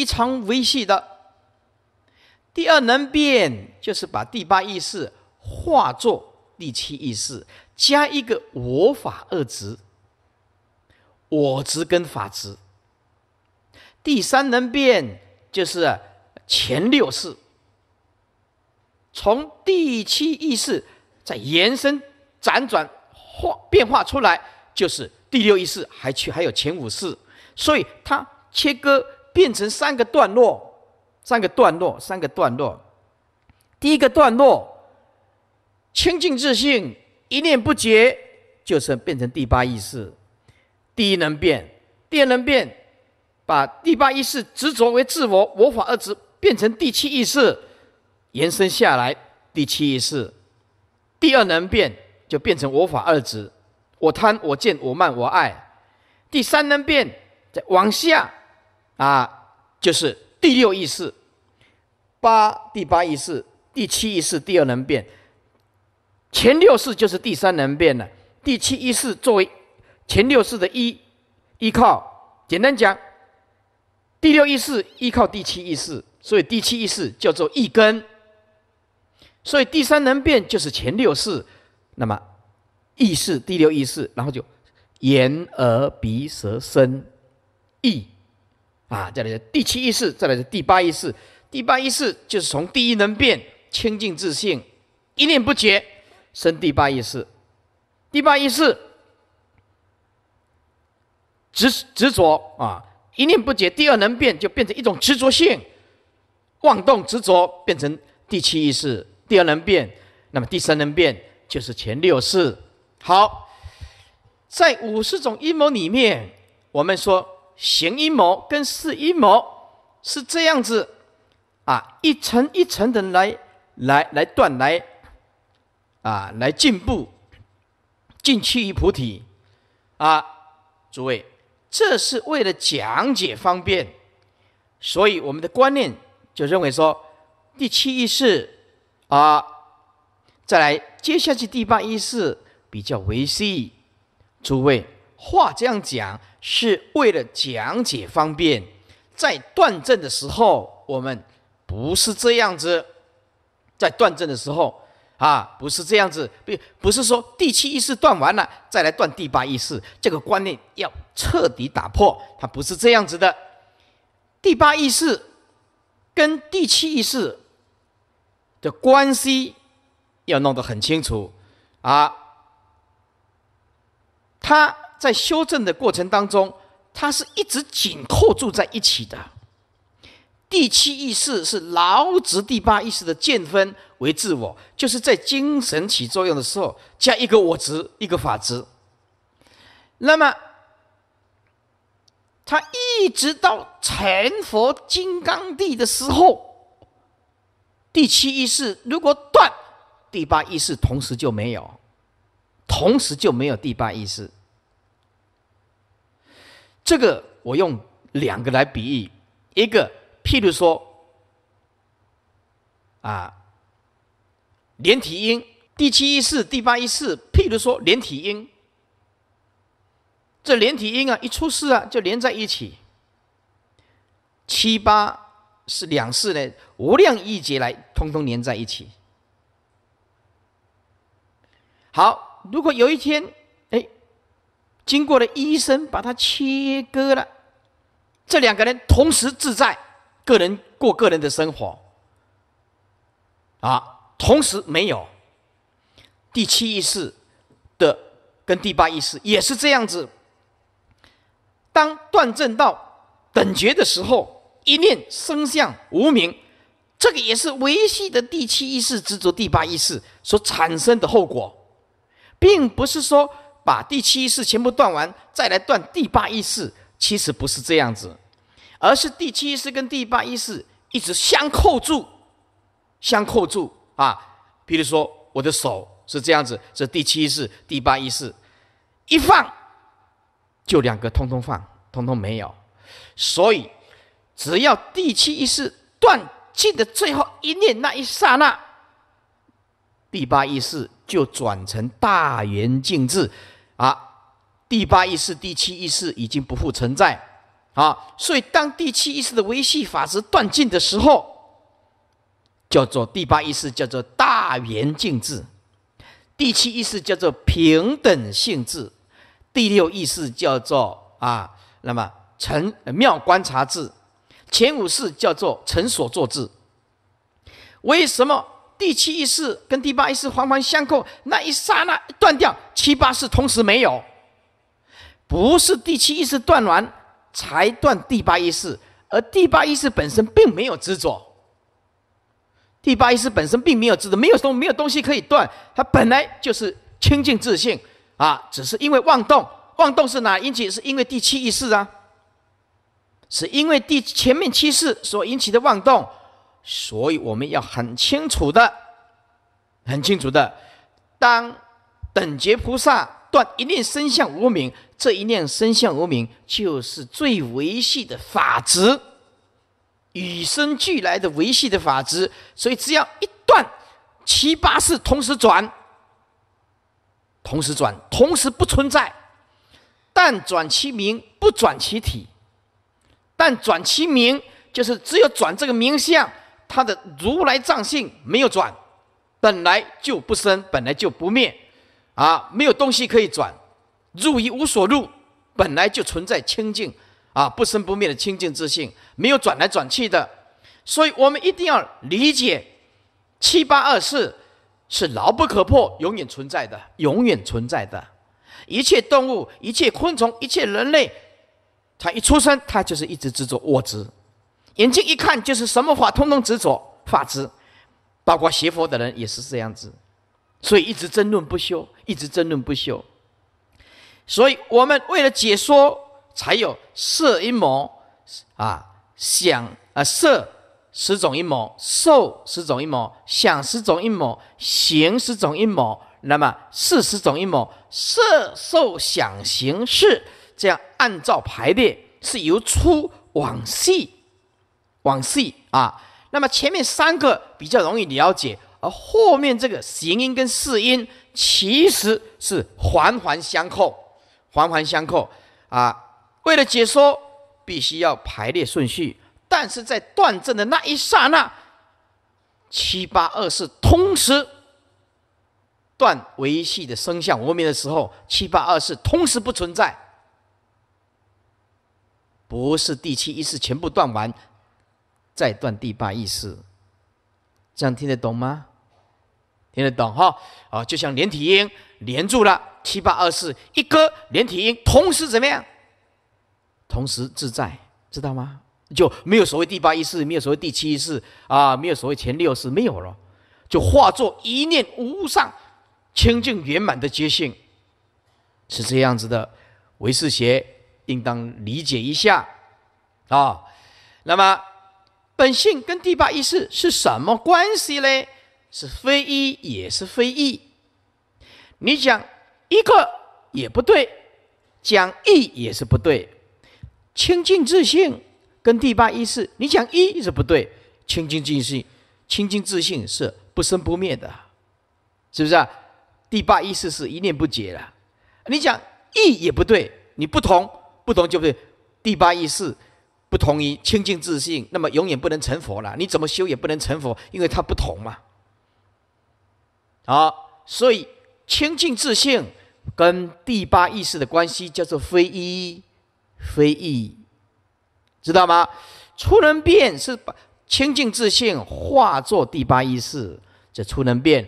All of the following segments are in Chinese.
非常微细的。第二能变就是把第八意识化作第七意识，加一个我法二执，我执跟法执。第三能变就是前六式，从第七意识再延伸、辗转化、变化出来，就是第六意识，还去还有前五式，所以它切割。变成三个段落，三个段落，三个段落。第一个段落，清净自信，一念不绝，就是变成第八意识。第一能变，第二能变，把第八意识执着为自我，我法二执，变成第七意识。延伸下来，第七意识。第二能变，就变成我法二执，我贪、我见、我慢、我爱。第三能变，再往下。啊，就是第六意识，八第八意识，第七意识，第二能变。前六识就是第三能变了。第七意识作为前六识的依依靠。简单讲，第六意识依靠第七意识，所以第七意识叫做一根。所以第三能变就是前六识，那么意识、第六意识，然后就眼、耳、鼻、舌、身、意。啊，再来是第七意识，再来是第八意识。第八意识就是从第一能变清净自信，一念不绝生第八意识。第八意识执执着啊，一念不绝。第二能变就变成一种执着性妄动执着，变成第七意识。第二能变，那么第三能变就是前六识。好，在五十种阴谋里面，我们说。行阴谋跟事阴谋是这样子啊，一层一层的来来来断来啊，来进步，进趣于菩提啊，诸位，这是为了讲解方便，所以我们的观念就认为说第七意识啊，再来接下去第八意识比较维系，诸位话这样讲。是为了讲解方便，在断证的时候，我们不是这样子。在断证的时候，啊，不是这样子。不，不是说第七意识断完了再来断第八意识，这个观念要彻底打破。它不是这样子的。第八意识跟第七意识的关系要弄得很清楚，啊，它。在修正的过程当中，它是一直紧扣住在一起的。第七意识是老子，第八意识的见分为自我，就是在精神起作用的时候加一个我执、一个法执。那么，他一直到成佛金刚地的时候，第七意识如果断，第八意识同时就没有，同时就没有第八意识。这个我用两个来比喻，一个譬如说啊，连体婴，第七一四、第八一四，譬如说连体婴，这连体婴啊一出世啊就连在一起，七八是两世的无量亿劫来通通连在一起。好，如果有一天。经过了医生把它切割了，这两个人同时自在，个人过个人的生活，啊，同时没有第七意识的跟第八意识也是这样子。当断正道等觉的时候，一念生相无名，这个也是维系的第七意识执着第八意识所产生的后果，并不是说。把第七式全部断完，再来断第八式，其实不是这样子，而是第七式跟第八式一直相扣住，相扣住啊。比如说我的手是这样子，是第七式、第八式，一放就两个通通放，通通没有。所以只要第七式断尽的最后一念那一刹那。第八意识就转成大圆净智，啊，第八意识、第七意识已经不复存在，啊，所以当第七意识的维系法则断尽的时候，叫做第八意识，叫做大圆净智；第七意识叫做平等性质；第六意识叫做啊，那么成妙观察智；前五识叫做成所作智。为什么？第七意识跟第八意识环环相扣，那一刹那断掉，七八是同时没有，不是第七意识断完才断第八意识，而第八意识本身并没有执着，第八意识本身并没有执着，没有东没有东西可以断，它本来就是清净自信啊，只是因为妄动，妄动是哪引起？是因为第七意识啊，是因为第前面七次所引起的妄动。所以我们要很清楚的、很清楚的，当等觉菩萨断一念生相无明，这一念生相无明就是最维系的法执，与生俱来的维系的法执。所以只要一断，七八世同时转，同时转，同时不存在。但转其名，不转其体。但转其名，就是只有转这个名相。他的如来藏性没有转，本来就不生，本来就不灭，啊，没有东西可以转，入一无所入，本来就存在清净，啊，不生不灭的清净自性没有转来转去的，所以我们一定要理解七八二四是牢不可破，永远存在的，永远存在的。一切动物，一切昆虫，一切人类，他一出生，他就是一直执着我执。眼睛一看就是什么法，通通执着法执，包括邪佛的人也是这样子，所以一直争论不休，一直争论不休。所以我们为了解说，才有色阴谋啊，想啊，色十种阴谋，受十种阴谋，想十种阴谋，行十种阴谋。那么四十种阴谋，色、受、想、行、识，这样按照排列是由粗往细。往细啊，那么前面三个比较容易了解，而后面这个行音跟四音其实是环环相扣，环环相扣啊。为了解说，必须要排列顺序，但是在断正的那一刹那，七八二四同时断，维系的声相。无明的时候，七八二四同时不存在，不是第七一次全部断完。再断第八意识，这样听得懂吗？听得懂哈啊，就像连体婴连住了，七八二四一个连体婴，同时怎么样？同时自在，知道吗？就没有所谓第八意识，没有所谓第七意识啊，没有所谓前六识，没有了，就化作一念无上清净圆满的觉性，是这样子的，为识学应当理解一下啊。那么。本性跟第八意识是什么关系嘞？是非一也是非一。你讲一个也不对，讲一也是不对。清净自性跟第八意识，你讲一是不对。清净自性，清净自性是不生不灭的，是不是啊？第八意识是一念不解了。你讲一也不对，你不同不同就不对。第八意识。不同于清净自信，那么永远不能成佛了。你怎么修也不能成佛，因为它不同嘛。好，所以清净自信跟第八意识的关系叫做非一非一，知道吗？初能变是清净自信化作第八意识，这初能变；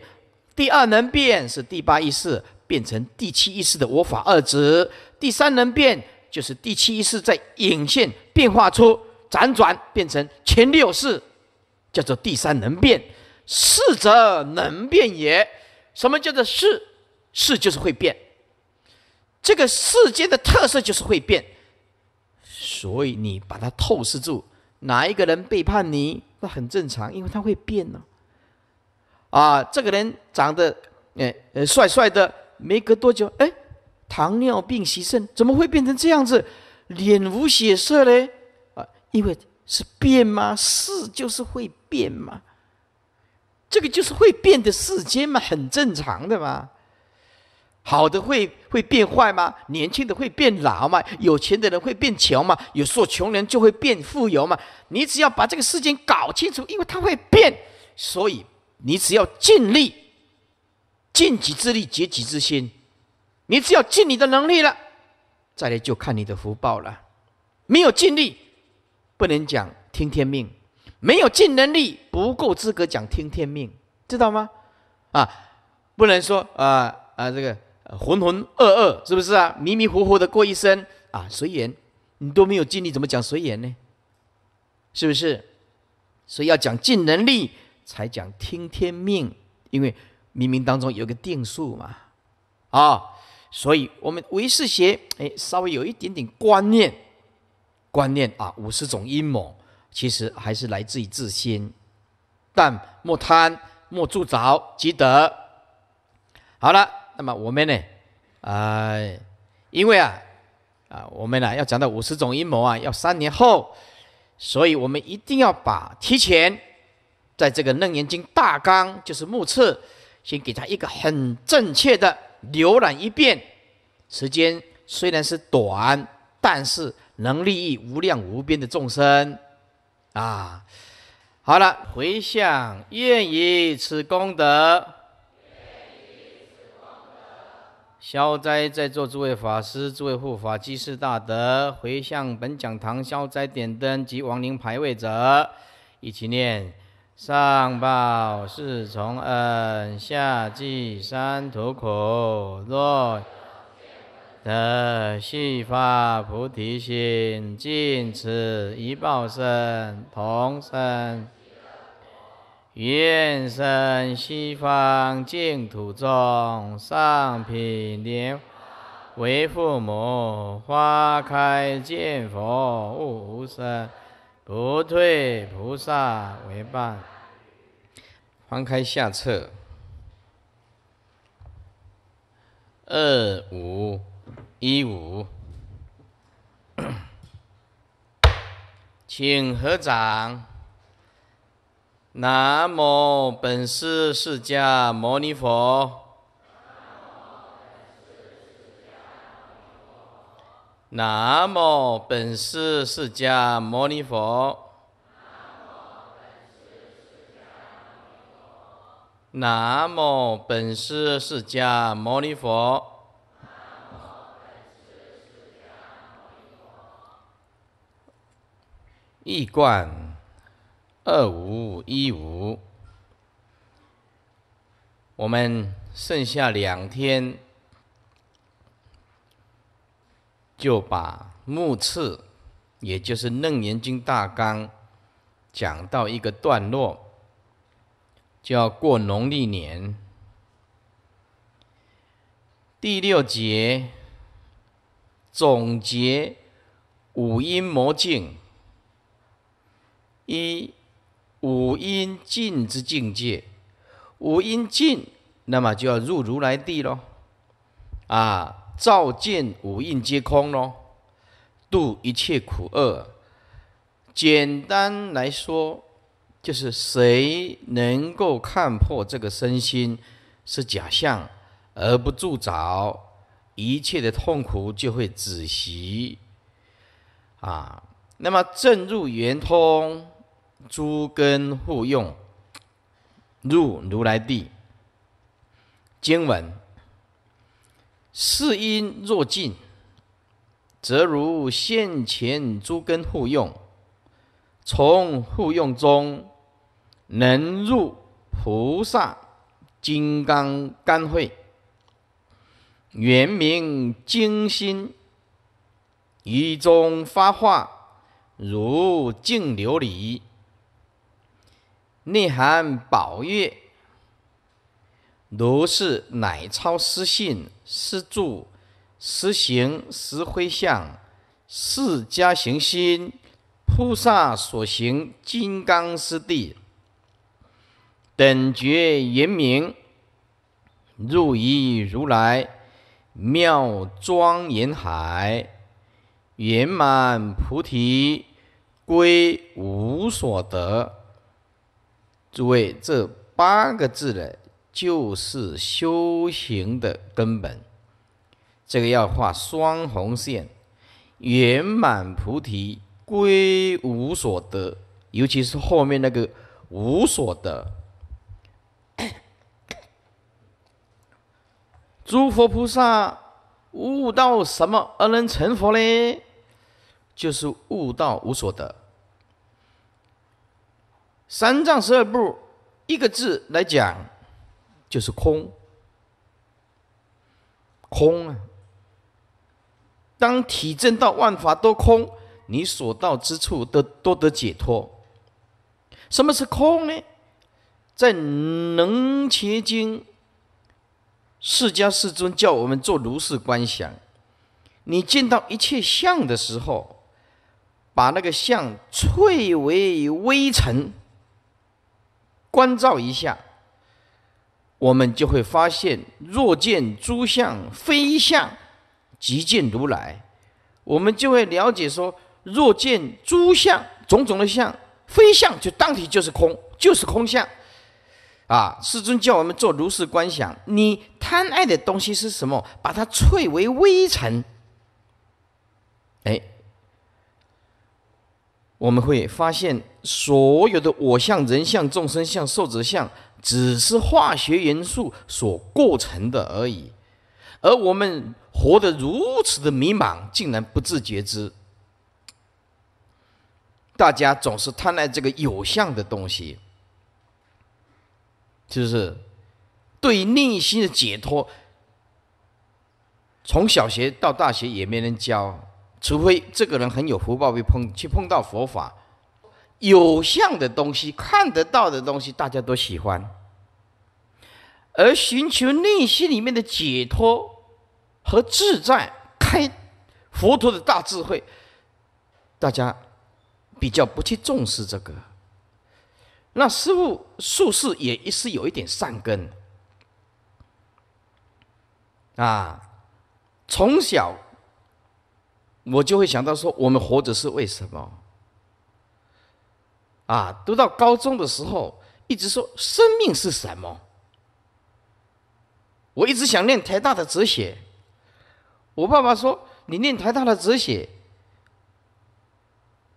第二能变是第八意识变成第七意识的我法二执；第三能变。就是第七式在引线变化出辗转，变成前六式，叫做第三能变，是则能变也。什么叫做是？是就是会变。这个世界的特色就是会变，所以你把它透视住，哪一个人背叛你，那很正常，因为他会变呢。啊，这个人长得，哎，帅帅的，没隔多久，哎。糖尿病袭肾，怎么会变成这样子？脸无血色嘞！啊，因为是变吗？是就是会变嘛，这个就是会变的世间嘛，很正常的嘛。好的会会变坏吗？年轻的会变老吗？有钱的人会变穷吗？有时候穷人就会变富有吗？你只要把这个世间搞清楚，因为它会变，所以你只要尽力尽己之力，竭己之心。你只要尽你的能力了，再来就看你的福报了。没有尽力，不能讲听天命；没有尽能力，不够资格讲听天命，知道吗？啊，不能说啊啊，这个浑浑噩噩，是不是啊？迷迷糊糊的过一生啊，随缘，你都没有尽力，怎么讲随缘呢？是不是？所以要讲尽能力，才讲听天命，因为冥冥当中有个定数嘛，啊。所以，我们唯识学，哎，稍微有一点点观念，观念啊，五十种阴谋，其实还是来自于自心，但莫贪，莫助着，积德。好了，那么我们呢，呃，因为啊，啊，我们呢要讲到五十种阴谋啊，要三年后，所以我们一定要把提前在这个楞严经大纲，就是目测，先给他一个很正确的。浏览一遍，时间虽然是短，但是能利益无量无边的众生，啊！好了，回向，愿以此功德，消灾，在座诸位法师、诸位护法、积世大德，回向本讲堂消灾点灯及亡灵牌位者，一起念。上报四重恩，下济三途苦。若得悉发菩提心，尽此一报身，同生，愿生西方净土中，上品莲为父母。花开见佛悟无生。不退菩萨为伴。翻开下册，二五一五，请合掌。南无本师释迦牟尼佛。南无本师释迦牟尼佛。南无本师释迦牟尼佛。一贯二无一无，我们剩下两天。就把目次，也就是《楞严经》大纲讲到一个段落，就要过农历年。第六节总结五阴魔境，一五阴尽之境界，五阴尽，那么就要入如来地喽，啊。照见五蕴皆空咯，度一切苦厄。简单来说，就是谁能够看破这个身心是假象，而不铸造，一切的痛苦就会止息。啊，那么正入圆通，诸根互用，入如来地。经文。是因若尽，则如现前诸根互用，从互用中能入菩萨金刚干慧，原名精心，于中发化如净琉璃，内含宝月。如是乃超思信、思助、实行、思灰向，释迦行心，菩萨所行金刚之地，等觉圆明，入于如来妙庄严海，圆满菩提，归无所得。诸位，这八个字的。就是修行的根本，这个要画双红线。圆满菩提归无所得，尤其是后面那个无所得。诸佛菩萨悟到什么而能成佛呢？就是悟到无所得。三藏十二部一个字来讲。就是空，空啊！当体证到万法都空，你所到之处都都得解脱。什么是空呢？在《能伽经》，释迦世尊教我们做如是观想：你见到一切相的时候，把那个相淬为微尘，观照一下。我们就会发现，若见诸相非相，即见如来。我们就会了解说，若见诸相种种的相非相，就当体就是空，就是空相。啊，世尊教我们做如是观想：你贪爱的东西是什么？把它碎为微尘。哎，我们会发现所有的我相、人相、众生相、寿者相。只是化学元素所构成的而已，而我们活得如此的迷茫，竟然不自觉知。大家总是贪爱这个有相的东西，就是对内心的解脱。从小学到大学也没人教，除非这个人很有福报，会碰去碰到佛法。有相的东西，看得到的东西，大家都喜欢；而寻求内心里面的解脱和自在，开佛陀的大智慧，大家比较不去重视这个。那师父、术士也也是有一点善根啊。从小，我就会想到说，我们活着是为什么？啊，读到高中的时候，一直说生命是什么？我一直想念台大的哲学，我爸爸说你念台大的哲学，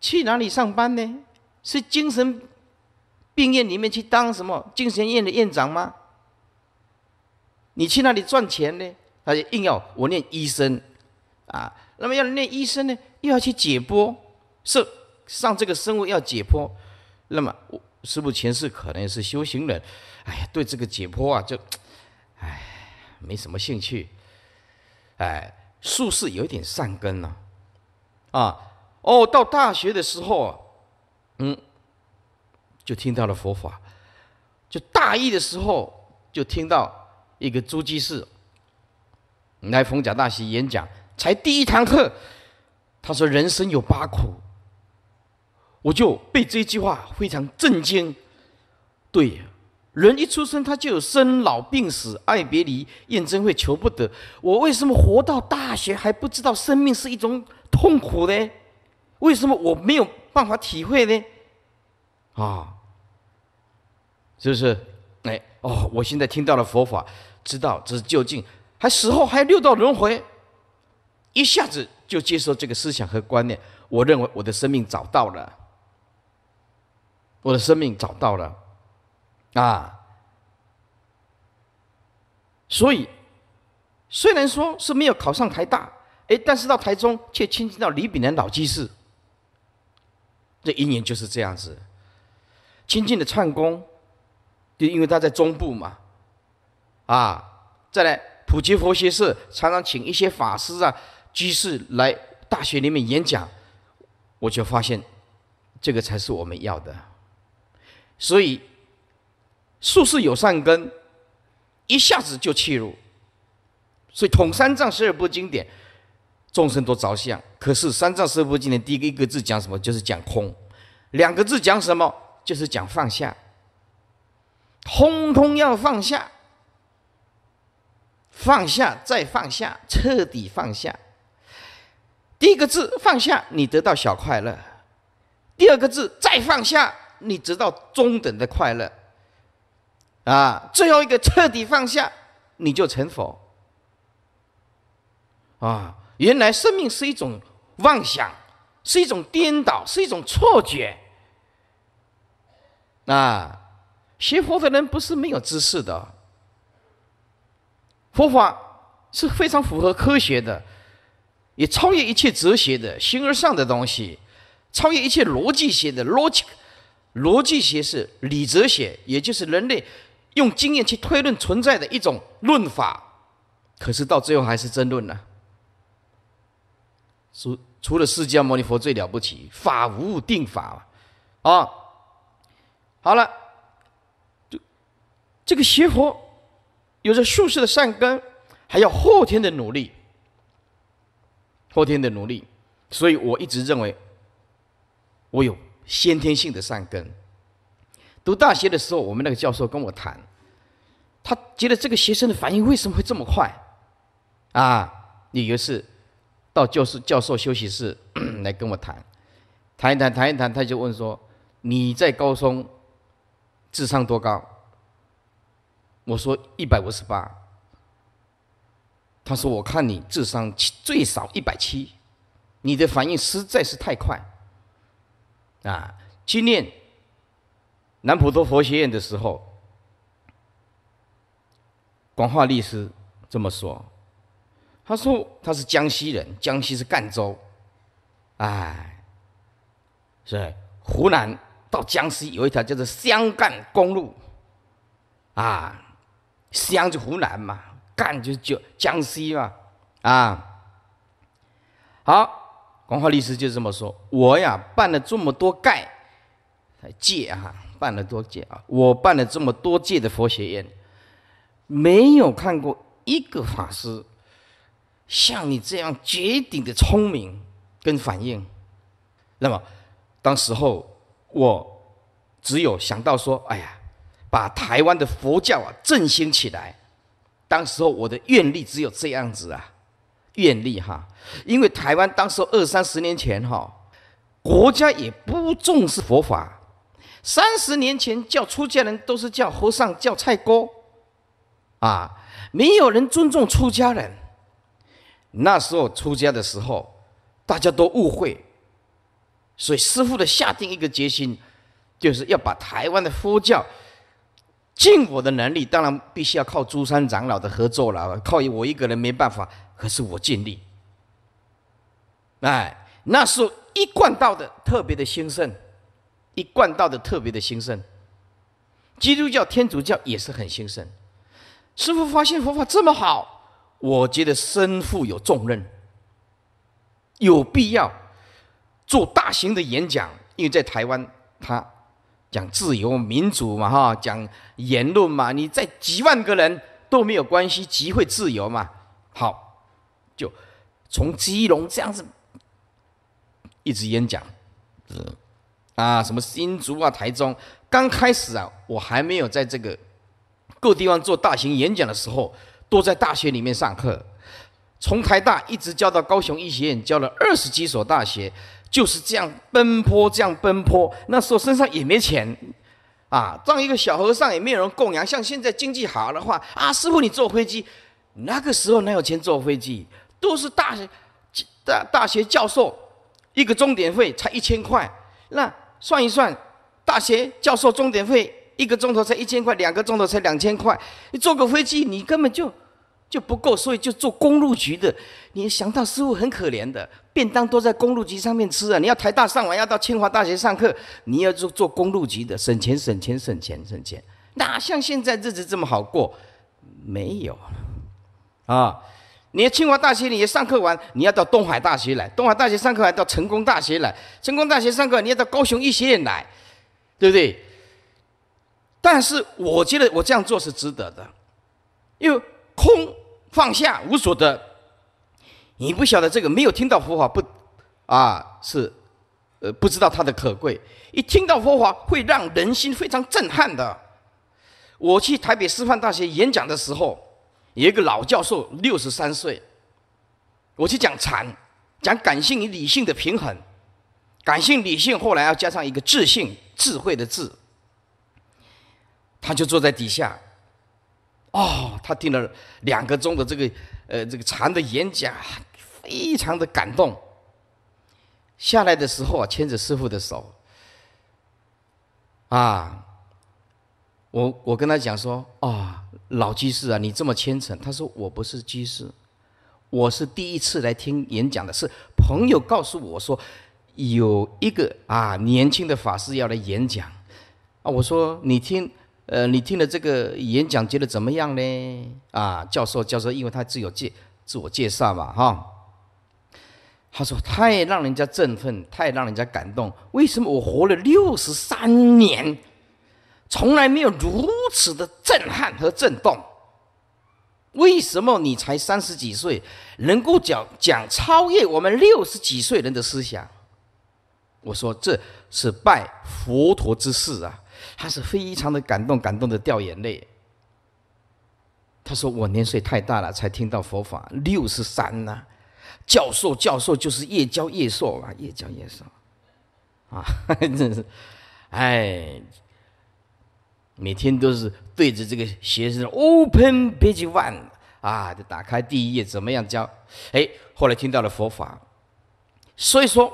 去哪里上班呢？是精神病院里面去当什么精神院的院长吗？你去那里赚钱呢？他就硬要我念医生，啊，那么要念医生呢，又要去解剖，是上这个生物要解剖。那么，是不前世可能是修行人？哎呀，对这个解剖啊，就哎没什么兴趣。哎，术士有点善根了，啊，哦，到大学的时候，嗯，就听到了佛法，就大一的时候就听到一个诸暨市来逢甲大学演讲，才第一堂课，他说人生有八苦。我就被这句话非常震惊，对，人一出生他就有生老病死、爱别离、怨憎会、求不得。我为什么活到大学还不知道生命是一种痛苦呢？为什么我没有办法体会呢？啊，是不是？哎哦，我现在听到了佛法，知道这是究竟，还死后还有六道轮回，一下子就接受这个思想和观念。我认为我的生命找到了。我的生命找到了，啊，所以虽然说是没有考上台大，哎，但是到台中却亲近到李炳南老居士。这一年就是这样子，亲近的唱功，就因为他在中部嘛，啊，再来普及佛学社，常常请一些法师啊、居士来大学里面演讲，我就发现，这个才是我们要的。所以，术士有善根，一下子就切入。所以，统三藏十二部经典，众生都着相。可是，三藏十二部经典第一个一个字讲什么？就是讲空。两个字讲什么？就是讲放下。通通要放下，放下再放下，彻底放下。第一个字放下，你得到小快乐；第二个字再放下。你直到中等的快乐，啊，最后一个彻底放下，你就成佛。啊，原来生命是一种妄想，是一种颠倒，是一种错觉。啊，学佛的人不是没有知识的，佛法是非常符合科学的，也超越一切哲学的形而上的东西，超越一切逻辑学的逻辑。逻辑学是理哲学，也就是人类用经验去推论存在的一种论法。可是到最后还是争论呢。除除了释迦牟尼佛最了不起，法无定法啊。好了，这这个邪佛有着术士的善根，还要后天的努力，后天的努力。所以我一直认为，我有。先天性的善根。读大学的时候，我们那个教授跟我谈，他觉得这个学生的反应为什么会这么快？啊，理由是到教室、教授休息室 来跟我谈，谈一谈，谈一谈，他就问说：“你在高中智商多高？”我说：“一百五十八。”他说：“我看你智商最少一百七，你的反应实在是太快。”啊！纪念南普陀佛学院的时候，广化律师这么说，他说他是江西人，江西是赣州，哎，是湖南到江西有一条叫做湘赣公路，啊，湘就湖南嘛，赣就就江西嘛，啊，好。广化律师就这么说：“我呀，办了这么多盖，戒啊，办了多戒啊，我办了这么多戒的佛学院，没有看过一个法师像你这样绝顶的聪明跟反应。那么，当时候我只有想到说：，哎呀，把台湾的佛教啊振兴起来。当时候我的愿力只有这样子啊。”愿力哈，因为台湾当时二三十年前哈，国家也不重视佛法。三十年前叫出家人都是叫和尚叫菜哥，啊，没有人尊重出家人。那时候出家的时候，大家都误会，所以师傅的下定一个决心，就是要把台湾的佛教尽我的能力，当然必须要靠诸山长老的合作了，靠我一个人没办法。可是我尽力，哎，那时候一贯道的特别的兴盛，一贯道的特别的兴盛，基督教、天主教也是很兴盛。师傅发现佛法这么好，我觉得身负有重任，有必要做大型的演讲，因为在台湾，他讲自由民主嘛哈，讲言论嘛，你在几万个人都没有关系，集会自由嘛，好。就从基隆这样子一直演讲，啊，什么新竹啊、台中。刚开始啊，我还没有在这个各地方做大型演讲的时候，都在大学里面上课。从台大一直教到高雄医学院，教了二十几所大学，就是这样奔波，这样奔波。那时候身上也没钱，啊，当一个小和尚也没有人供养。像现在经济好的话，啊，师傅你坐飞机，那个时候哪有钱坐飞机？都是大学大大学教授，一个钟点费才一千块。那算一算，大学教授钟点费一个钟头才一千块，两个钟头才两千块。你坐个飞机，你根本就就不够，所以就坐公路局的。你想到师傅很可怜的，便当都在公路局上面吃啊。你要台大上完，要到清华大学上课，你要坐坐公路局的，省钱省钱省钱省钱。哪像现在日子这么好过，没有啊。你清华大学，你上课完，你要到东海大学来；东海大学上课还到成功大学来；成功大学上课，你要到高雄医学院来，对不对？但是我觉得我这样做是值得的，因为空放下无所得。你不晓得这个，没有听到佛法不啊是，呃不知道它的可贵。一听到佛法会让人心非常震撼的。我去台北师范大学演讲的时候。有一个老教授，六十三岁，我去讲禅，讲感性与理性的平衡，感性、理性，后来要加上一个智性、智慧的智，他就坐在底下，哦，他听了两个钟的这个，呃，这个禅的演讲，非常的感动，下来的时候啊，牵着师傅的手，啊。我我跟他讲说啊，老居士啊，你这么虔诚。他说我不是居士，我是第一次来听演讲的。是朋友告诉我说，有一个啊年轻的法师要来演讲啊。我说你听，呃，你听了这个演讲觉得怎么样呢？啊，教授教授，因为他自有介自我介绍嘛哈。他说太让人家振奋，太让人家感动。为什么我活了六十三年？从来没有如此的震撼和震动。为什么你才三十几岁，能够讲讲超越我们六十几岁人的思想？我说这是拜佛陀之事啊，他是非常的感动，感动的掉眼泪。他说我年岁太大了，才听到佛法，六十三呢。教授，教授就是越教越瘦啊，越教越瘦。啊，真是，哎。每天都是对着这个学生，Open page one 啊，就打开第一页，怎么样教？哎，后来听到了佛法，所以说，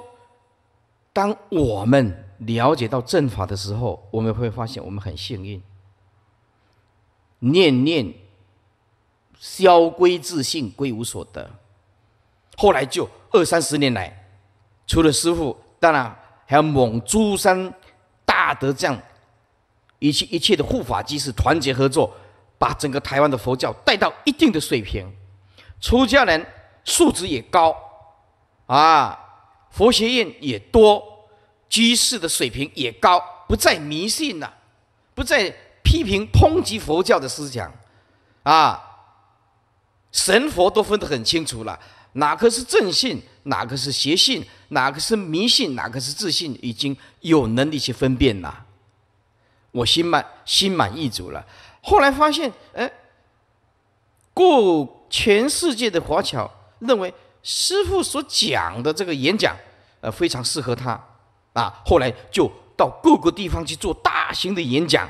当我们了解到正法的时候，我们会发现我们很幸运。念念消归自性，归无所得。后来就二三十年来，除了师傅，当然还有蒙诸山大德这样以及一切的护法居是团结合作，把整个台湾的佛教带到一定的水平，出家人素质也高，啊，佛学院也多，居士的水平也高，不再迷信了，不再批评抨击佛教的思想，啊，神佛都分得很清楚了，哪个是正信，哪个是邪信，哪个是迷信，哪个是自信，已经有能力去分辨了。我心满心满意足了，后来发现，哎，过全世界的华侨认为师傅所讲的这个演讲，呃，非常适合他，啊，后来就到各个地方去做大型的演讲，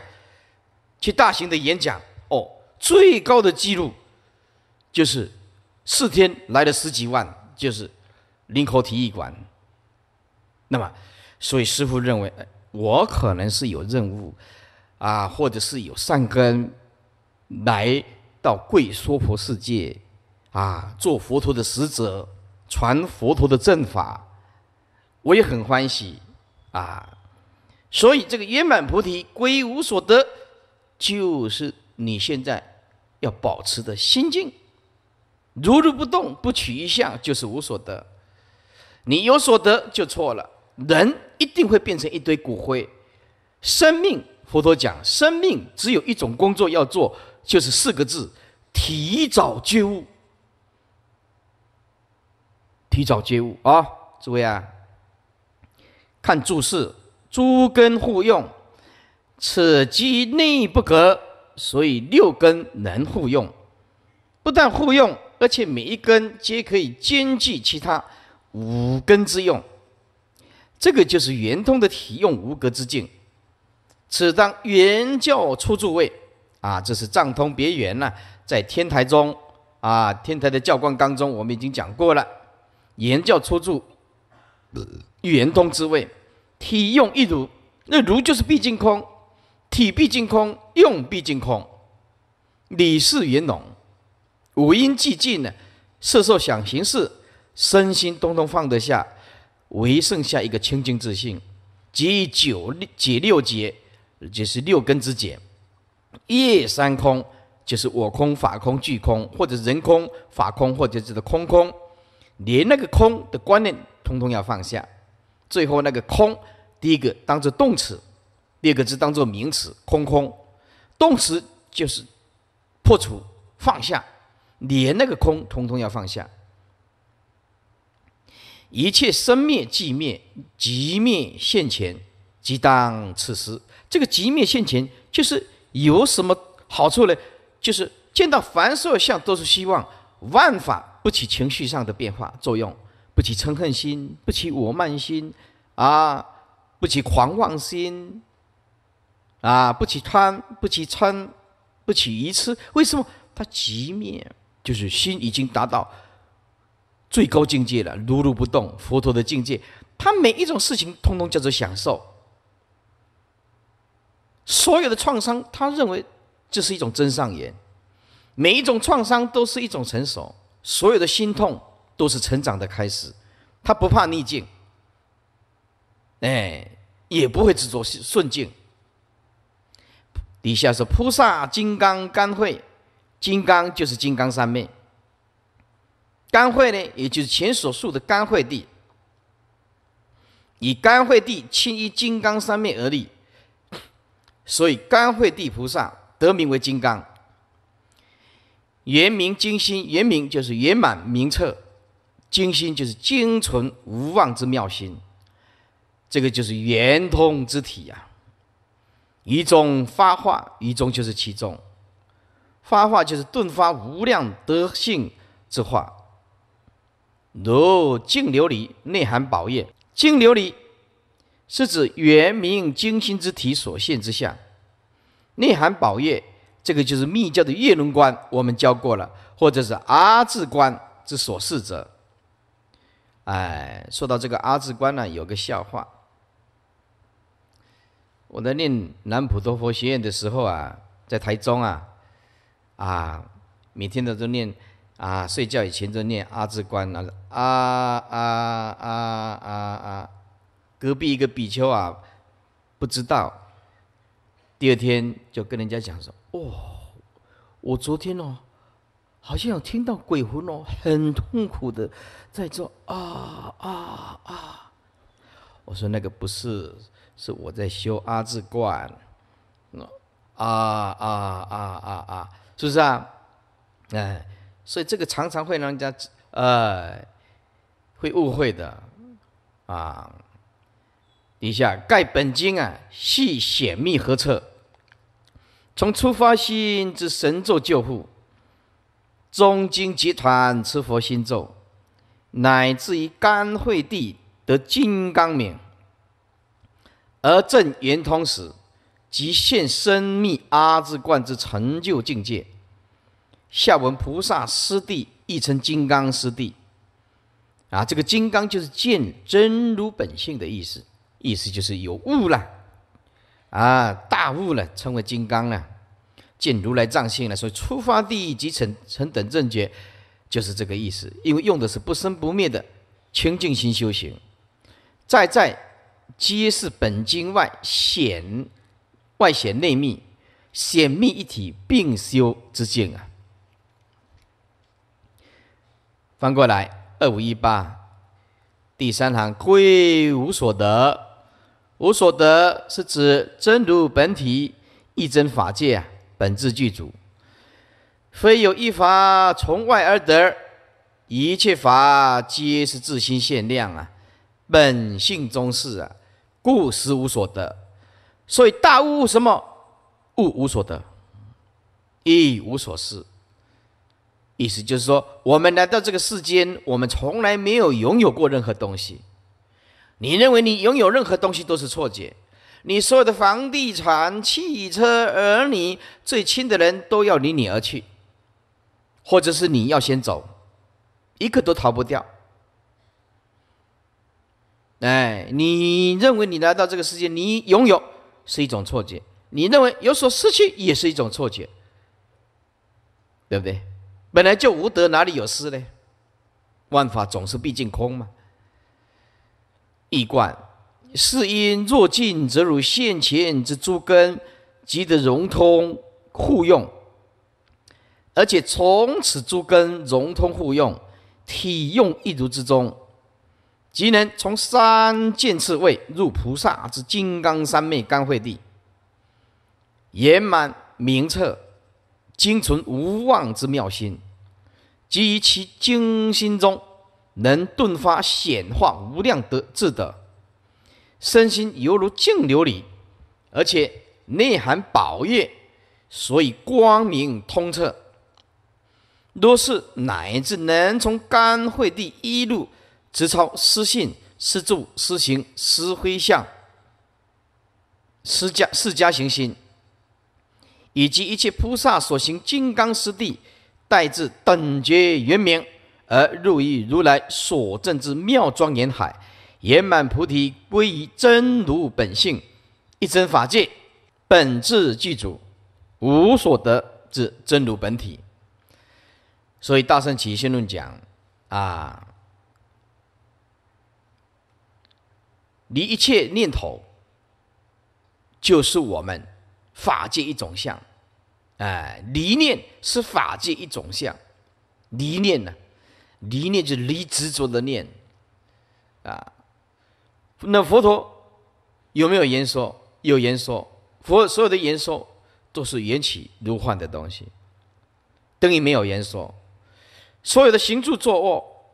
去大型的演讲，哦，最高的记录就是四天来了十几万，就是林口体育馆，那么，所以师傅认为，哎。我可能是有任务，啊，或者是有善根，来到贵娑婆世界，啊，做佛陀的使者，传佛陀的正法，我也很欢喜，啊，所以这个圆满菩提归无所得，就是你现在要保持的心境，如如不动，不取一相，就是无所得。你有所得就错了，人。一定会变成一堆骨灰。生命，佛陀讲，生命只有一种工作要做，就是四个字：提早觉悟。提早觉悟啊！诸位啊，看注释，诸根互用，此即内不隔，所以六根能互用。不但互用，而且每一根皆可以兼具其他五根之用。这个就是圆通的体用无格之境，此当圆教初诸位啊，这是藏通别圆呢，在天台中啊，天台的教观当中我们已经讲过了，圆教初诸圆通之位，体用一如，那如就是毕竟空，体毕竟空，用毕竟空，理事圆融，五音寂静呢，色受想行识，身心通通放得下。唯剩下一个清净自性，解以九解六解，就是六根之解。一三空，就是我空、法空、俱空，或者人空、法空，或者这个空空，连那个空的观念，通通要放下。最后那个空，第一个当做动词，第二个字当做名词，空空。动词就是破除放下，连那个空，通通要放下。一切生灭即灭，即灭现前，即当此时。这个即灭现前就是有什么好处呢？就是见到凡所有相都是希望，万法不起情绪上的变化作用，不起嗔恨心，不起我慢心，啊，不起狂妄心，啊，不起贪，不起嗔，不起愚痴。为什么他即灭？就是心已经达到。最高境界了，如如不动。佛陀的境界，他每一种事情通通叫做享受。所有的创伤，他认为这是一种真上缘；每一种创伤都是一种成熟，所有的心痛都是成长的开始。他不怕逆境，哎，也不会执着顺境。底下是菩萨金刚甘会，金刚就是金刚三昧。干慧呢，也就是前所述的干慧地，以干慧地亲依金刚三昧而立，所以干慧地菩萨得名为金刚。原名金心，原名就是圆满明澈，金心就是精纯无妄之妙心，这个就是圆通之体呀。一中发化，一中就是其中，发化就是顿发无量德性之化。如净琉璃，内含宝业。净琉璃是指圆明精心之体所现之相，内含宝业。这个就是密教的月轮观，我们教过了，或者是阿字观之所示者。哎，说到这个阿字观呢，有个笑话。我在念南普陀佛学院的时候啊，在台中啊，啊，每天都在念。啊，睡觉以前就念阿字观啊啊啊啊啊！隔壁一个比丘啊，不知道，第二天就跟人家讲说：“哦，我昨天哦，好像有听到鬼魂哦，很痛苦的在做啊啊啊！”我说：“那个不是，是我在修阿字观。”啊啊啊啊啊！是不是？啊？哎。所以这个常常会让人家呃会误会的啊！底下盖本经啊系显密合策，从初发心之神咒救护，中经集团持佛心咒，乃至于甘惠帝得金刚明，而正圆通时即现深密阿字观之成就境界。下文菩萨师弟，亦称金刚师弟，啊，这个金刚就是见真如本性的意思，意思就是有悟了，啊，大悟了，称为金刚了，见如来藏性了，所以出发地即成成等正觉，就是这个意思。因为用的是不生不灭的清净心修行，在在皆是本经外显外显内密显密一体并修之境啊。翻过来，二五一八，第三行，归无所得。无所得是指真如本体，一真法界，本质具足，非有一法从外而得。一切法皆是自心现量啊，本性中是啊，故实无所得。所以大悟什么？悟无所得，亦无所失。意思就是说，我们来到这个世间，我们从来没有拥有过任何东西。你认为你拥有任何东西都是错觉，你所有的房地产、汽车、儿女、最亲的人都要离你而去，或者是你要先走，一个都逃不掉。哎，你认为你来到这个世界，你拥有是一种错觉，你认为有所失去也是一种错觉，对不对？本来就无德，哪里有失呢？万法总是毕竟空嘛。易观是因若尽，则如现前之诸根，即得融通互用。而且从此诸根融通互用，体用一如之中，即能从三界次位入菩萨之金刚三昧干慧地，圆满明彻。精存无妄之妙心，即于其精心中能顿发显化无量德智德，身心犹如净琉璃，而且内含宝业，所以光明通彻。若是乃至能从甘惠帝一路直超思信、思助、思行、思辉相、思家、思家行心。以及一切菩萨所行金刚师地，待至等觉圆明而入于如来所证之妙庄严海，圆满菩提归于真如本性，一真法界本质具足，无所得之真如本体。所以《大圣起信论》讲啊，离一切念头就是我们。法界一种相，哎，离念是法界一种相，离念呢？离念就是离执着的念，啊，那佛陀有没有言说？有言说，佛所有的言说都是缘起如幻的东西，等于没有言说。所有的行住坐卧，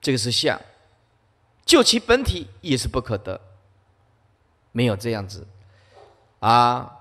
这个是相，就其本体也是不可得，没有这样子，啊。